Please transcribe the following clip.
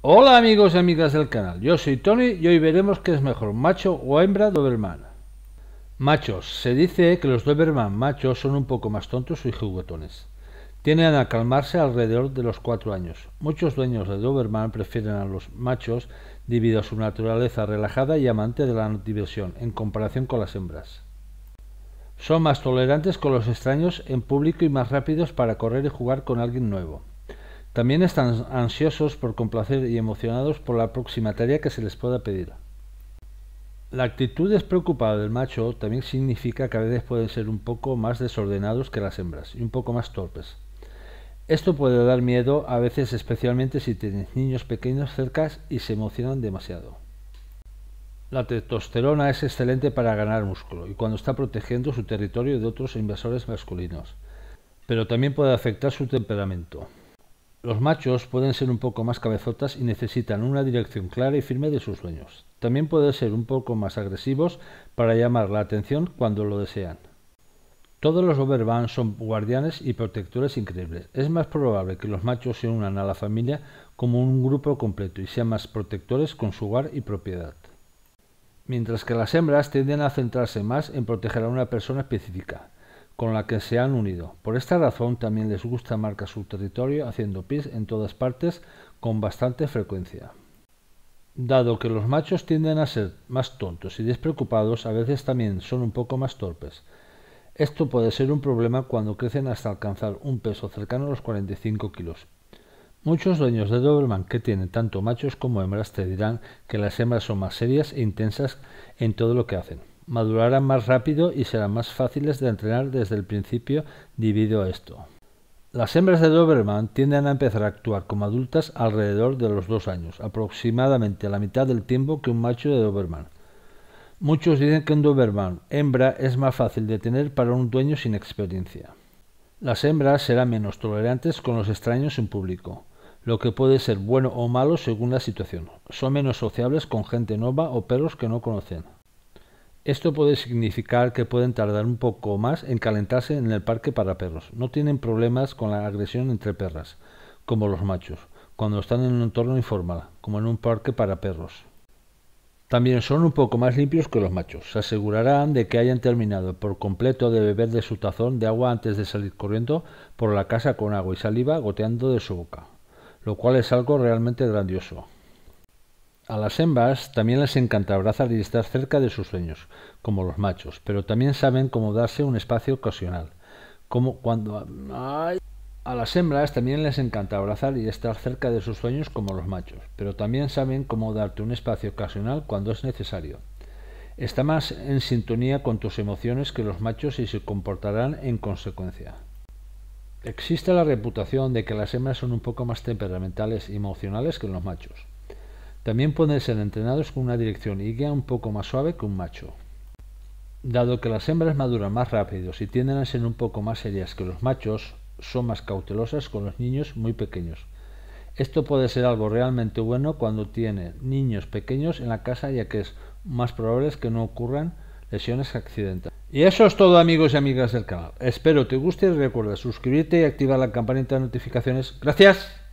Hola amigos y amigas del canal, yo soy Tony y hoy veremos qué es mejor, macho o hembra Doberman. Machos, se dice que los Doberman machos son un poco más tontos y juguetones. Tienen a calmarse alrededor de los 4 años. Muchos dueños de Doberman prefieren a los machos debido a su naturaleza relajada y amante de la diversión en comparación con las hembras. Son más tolerantes con los extraños en público y más rápidos para correr y jugar con alguien nuevo. También están ansiosos por complacer y emocionados por la próxima tarea que se les pueda pedir. La actitud despreocupada del macho también significa que a veces pueden ser un poco más desordenados que las hembras y un poco más torpes. Esto puede dar miedo a veces especialmente si tienes niños pequeños cerca y se emocionan demasiado. La testosterona es excelente para ganar músculo y cuando está protegiendo su territorio de otros invasores masculinos, pero también puede afectar su temperamento. Los machos pueden ser un poco más cabezotas y necesitan una dirección clara y firme de sus sueños. También pueden ser un poco más agresivos para llamar la atención cuando lo desean. Todos los Overbans son guardianes y protectores increíbles. Es más probable que los machos se unan a la familia como un grupo completo y sean más protectores con su hogar y propiedad. Mientras que las hembras tienden a centrarse más en proteger a una persona específica con la que se han unido. Por esta razón también les gusta marcar su territorio haciendo pis en todas partes con bastante frecuencia. Dado que los machos tienden a ser más tontos y despreocupados, a veces también son un poco más torpes. Esto puede ser un problema cuando crecen hasta alcanzar un peso cercano a los 45 kilos. Muchos dueños de Doberman que tienen tanto machos como hembras te dirán que las hembras son más serias e intensas en todo lo que hacen madurarán más rápido y serán más fáciles de entrenar desde el principio debido a esto. Las hembras de Doberman tienden a empezar a actuar como adultas alrededor de los dos años, aproximadamente a la mitad del tiempo que un macho de Doberman. Muchos dicen que un Doberman hembra es más fácil de tener para un dueño sin experiencia. Las hembras serán menos tolerantes con los extraños en público, lo que puede ser bueno o malo según la situación. Son menos sociables con gente nueva o perros que no conocen. Esto puede significar que pueden tardar un poco más en calentarse en el parque para perros. No tienen problemas con la agresión entre perras, como los machos, cuando están en un entorno informal, como en un parque para perros. También son un poco más limpios que los machos. Se asegurarán de que hayan terminado por completo de beber de su tazón de agua antes de salir corriendo por la casa con agua y saliva goteando de su boca, lo cual es algo realmente grandioso. A las hembras también les encanta abrazar y estar cerca de sus sueños, como los machos, pero también saben cómo darse un espacio ocasional, como cuando... A las hembras también les encanta abrazar y estar cerca de sus sueños como los machos, pero también saben cómo darte un espacio ocasional cuando es necesario. Está más en sintonía con tus emociones que los machos y se comportarán en consecuencia. Existe la reputación de que las hembras son un poco más temperamentales y emocionales que los machos. También pueden ser entrenados con una dirección y guía un poco más suave que un macho. Dado que las hembras maduran más rápido y tienden a ser un poco más serias que los machos, son más cautelosas con los niños muy pequeños. Esto puede ser algo realmente bueno cuando tiene niños pequeños en la casa ya que es más probable que no ocurran lesiones accidentales. Y eso es todo amigos y amigas del canal. Espero te guste y recuerda suscribirte y activar la campanita de notificaciones. Gracias.